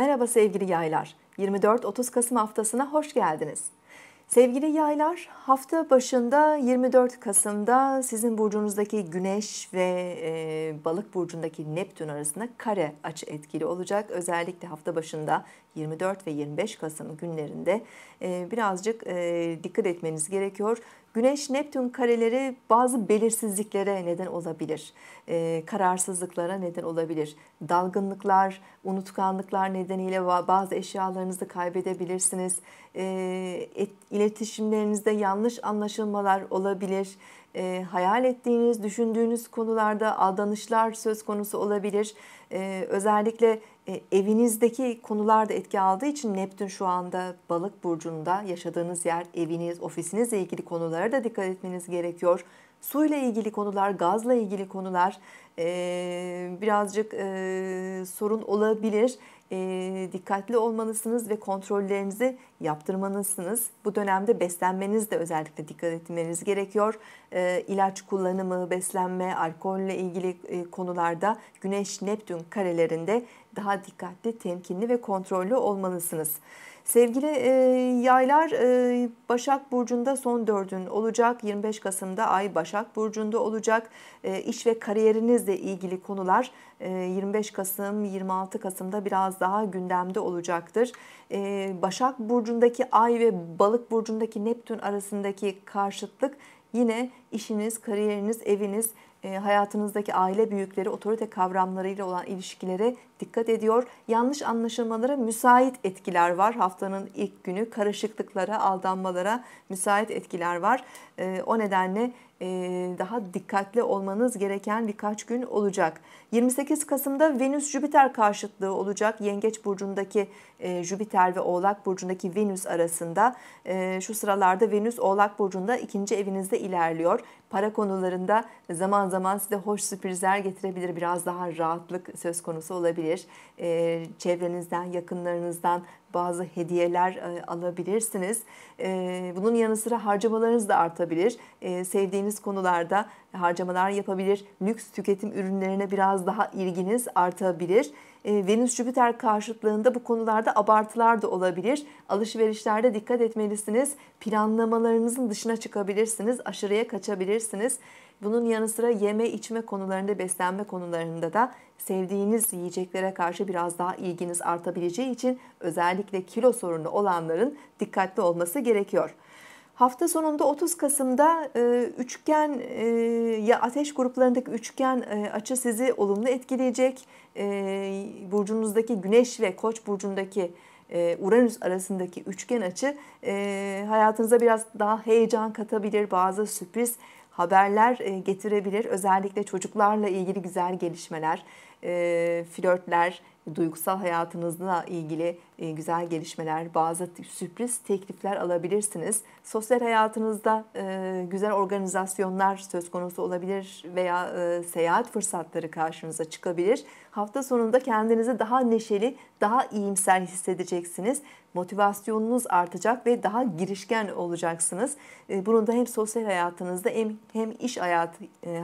Merhaba sevgili yaylar. 24-30 Kasım haftasına hoş geldiniz. Sevgili yaylar, hafta başında 24 Kasım'da sizin burcunuzdaki Güneş ve e, Balık burcundaki Neptün arasında kare açı etkili olacak. Özellikle hafta başında 24 ve 25 Kasım günlerinde e, birazcık e, dikkat etmeniz gerekiyor. Güneş Neptün kareleri bazı belirsizliklere neden olabilir. E, kararsızlıklara neden olabilir. Dalgınlıklar, unutkanlıklar nedeniyle bazı eşyalarınızı kaybedebilirsiniz. E, et, iletişimlerinizde yanlış anlaşılmalar olabilir. hayal ettiğiniz, düşündüğünüz konularda aldanışlar söz konusu olabilir. özellikle e, evinizdeki konularda etki aldığı için Neptün şu anda balık burcunda yaşadığınız yer, eviniz, ofisinizle ilgili konulara da dikkat etmeniz gerekiyor. Suyla ilgili konular, gazla ilgili konular e, birazcık e, sorun olabilir. E, dikkatli olmalısınız ve kontrollerinizi yaptırmalısınız. Bu dönemde beslenmeniz de özellikle dikkat etmeniz gerekiyor. E, ilaç kullanımı, beslenme, alkolle ilgili e, konularda Güneş-Neptün karelerinde daha daha dikkatli, temkinli ve kontrollü olmalısınız. Sevgili e, yaylar e, Başak Burcu'nda son dördün olacak. 25 Kasım'da ay Başak Burcu'nda olacak. E, iş ve kariyerinizle ilgili konular e, 25 Kasım 26 Kasım'da biraz daha gündemde olacaktır. E, Başak Burcu'ndaki ay ve Balık Burcu'ndaki Neptün arasındaki karşıtlık yine işiniz, kariyeriniz, eviniz e, hayatınızdaki aile büyükleri, otorite kavramlarıyla olan ilişkilere dikkat ediyor. Yanlış anlaşılmalara müsait etkiler var. Haftanın ilk günü karışıklıklara, aldanmalara müsait etkiler var. E, o nedenle e, daha dikkatli olmanız gereken birkaç gün olacak. 28 Kasım'da Venüs-Jüpiter karşıtlığı olacak. Yengeç burcundaki e, Jüpiter ve Oğlak burcundaki Venüs arasında. E, şu sıralarda Venüs Oğlak burcunda ikinci evinizde ilerliyor. Para konularında zaman zaman size hoş sürprizler getirebilir. Biraz daha rahatlık söz konusu olabilir. E, çevrenizden, yakınlarınızdan bazı hediyeler e, alabilirsiniz. E, bunun yanı sıra harcamalarınız da artabilir. E, sevdiğiniz konularda harcamalar yapabilir. Lüks tüketim ürünlerine biraz daha ilginiz artabilir. E, Venüs Jüpiter karşıtlığında bu konularda abartılar da olabilir. Alışverişlerde dikkat etmelisiniz. Planlamalarınızın dışına çıkabilirsiniz. Aşırıya kaçabilirsiniz. Bunun yanı sıra yeme içme konularında, beslenme konularında da sevdiğiniz yiyeceklere karşı biraz daha ilginiz artabileceği için özellikle kilo sorunu olanların dikkatli olması gerekiyor. Hafta sonunda 30 Kasım'da e, üçgen e, ya ateş gruplarındaki üçgen e, açı sizi olumlu etkileyecek. E, burcunuzdaki Güneş ve Koç burcundaki e, Uranüs arasındaki üçgen açı e, hayatınıza biraz daha heyecan katabilir, bazı sürpriz haberler e, getirebilir. Özellikle çocuklarla ilgili güzel gelişmeler, e, flörtler, duygusal hayatınızla ilgili e, güzel gelişmeler, bazı sürpriz teklifler alabilirsiniz. Sosyal hayatınızda e, güzel organizasyonlar söz konusu olabilir veya e, seyahat fırsatları karşınıza çıkabilir. Hafta sonunda kendinizi daha neşeli, daha iyimser hissedeceksiniz. Motivasyonunuz artacak ve daha girişken olacaksınız. Bunun da hem sosyal hayatınızda hem, hem iş hayat,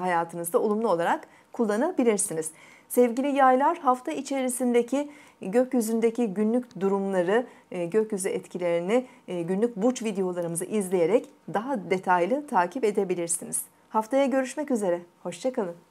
hayatınızda olumlu olarak kullanabilirsiniz. Sevgili yaylar hafta içerisindeki gökyüzündeki günlük durumları, e, gökyüzü etkilerini e, günlük burç videolarımızı izleyerek daha detaylı takip edebilirsiniz. Haftaya görüşmek üzere, hoşçakalın.